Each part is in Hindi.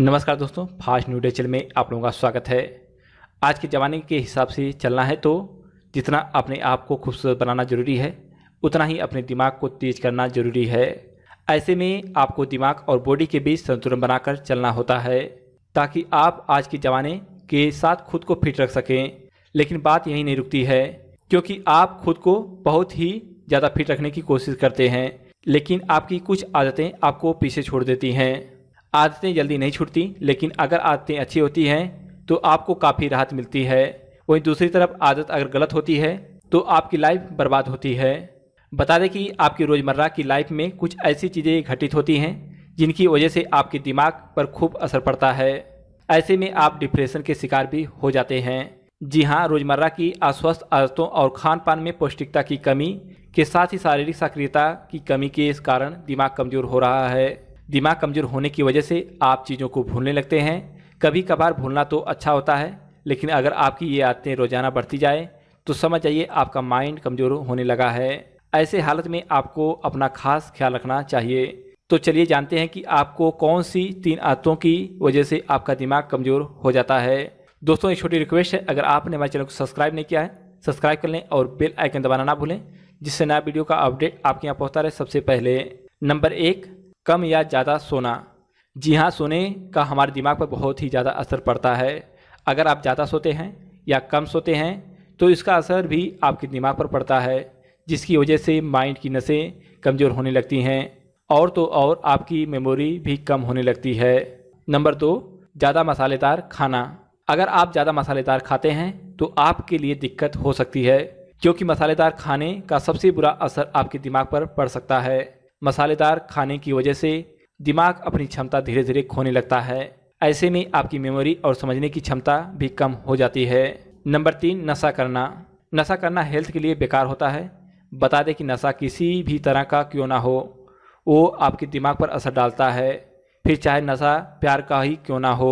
नमस्कार दोस्तों फास्ट न्यू चैनल में आप लोगों का स्वागत है आज के ज़माने के हिसाब से चलना है तो जितना अपने आप को खूबसूरत बनाना ज़रूरी है उतना ही अपने दिमाग को तेज करना ज़रूरी है ऐसे में आपको दिमाग और बॉडी के बीच संतुलन बनाकर चलना होता है ताकि आप आज के ज़माने के साथ खुद को फिट रख सकें लेकिन बात यही नहीं रुकती है क्योंकि आप खुद को बहुत ही ज़्यादा फिट रखने की कोशिश करते हैं लेकिन आपकी कुछ आदतें आपको पीछे छोड़ देती हैं आदतें जल्दी नहीं छूटती लेकिन अगर आदतें अच्छी होती हैं तो आपको काफ़ी राहत मिलती है वहीं दूसरी तरफ आदत अगर गलत होती है तो आपकी लाइफ बर्बाद होती है बता दें कि आपकी रोज़मर्रा की लाइफ में कुछ ऐसी चीज़ें घटित होती हैं जिनकी वजह से आपके दिमाग पर खूब असर पड़ता है ऐसे में आप डिप्रेशन के शिकार भी हो जाते हैं जी हाँ रोज़मर्रा की अस्वस्थ आदतों और खान पान में पौष्टिकता की कमी के साथ ही शारीरिक सक्रियता की कमी के कारण दिमाग कमज़ोर हो रहा है दिमाग कमज़ोर होने की वजह से आप चीज़ों को भूलने लगते हैं कभी कभार भूलना तो अच्छा होता है लेकिन अगर आपकी ये आदतें रोज़ाना बढ़ती जाए तो समझ जाइए आपका माइंड कमज़ोर होने लगा है ऐसे हालत में आपको अपना खास ख्याल रखना चाहिए तो चलिए जानते हैं कि आपको कौन सी तीन आदतों की वजह से आपका दिमाग कमज़ोर हो जाता है दोस्तों एक छोटी रिक्वेस्ट है अगर आपने हमारे चैनल को सब्सक्राइब नहीं किया है सब्सक्राइब कर लें और बेल आइकन दबाना ना भूलें जिससे नया वीडियो का अपडेट आपके यहाँ पहुँचता रहे सबसे पहले नंबर एक कम या ज़्यादा सोना जी हाँ सोने का हमारे दिमाग पर बहुत ही ज़्यादा असर पड़ता है अगर आप ज़्यादा सोते हैं या कम सोते हैं तो इसका असर भी आपके दिमाग पर पड़ता है जिसकी वजह से माइंड की नसें कमज़ोर होने लगती हैं और तो और आपकी मेमोरी भी कम होने लगती है नंबर दो ज़्यादा मसालेदार खाना अगर आप ज़्यादा मसालेदार खाते हैं तो आपके लिए दिक्कत हो सकती है क्योंकि मसालेदार खाने का सबसे बुरा असर आपके दिमाग पर पड़ सकता है मसालेदार खाने की वजह से दिमाग अपनी क्षमता धीरे धीरे खोने लगता है ऐसे में आपकी मेमोरी और समझने की क्षमता भी कम हो जाती है नंबर तीन नशा करना नशा करना हेल्थ के लिए बेकार होता है बता दें कि नशा किसी भी तरह का क्यों ना हो वो आपके दिमाग पर असर डालता है फिर चाहे नशा प्यार का ही क्यों ना हो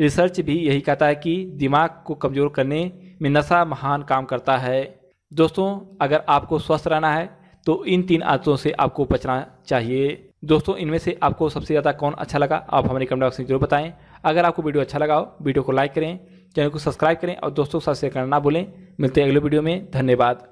रिसर्च भी यही कहता है कि दिमाग को कमज़ोर करने में नशा महान काम करता है दोस्तों अगर आपको स्वस्थ रहना है तो इन तीन आदतों से आपको बचना चाहिए दोस्तों इनमें से आपको सबसे ज़्यादा कौन अच्छा लगा आप हमारे कमेंट बॉक्स में जरूर बताएं अगर आपको वीडियो अच्छा लगा हो वीडियो को लाइक करें चैनल को सब्सक्राइब करें और दोस्तों के साथ शेयर करना ना भूलें मिलते हैं अगले वीडियो में धन्यवाद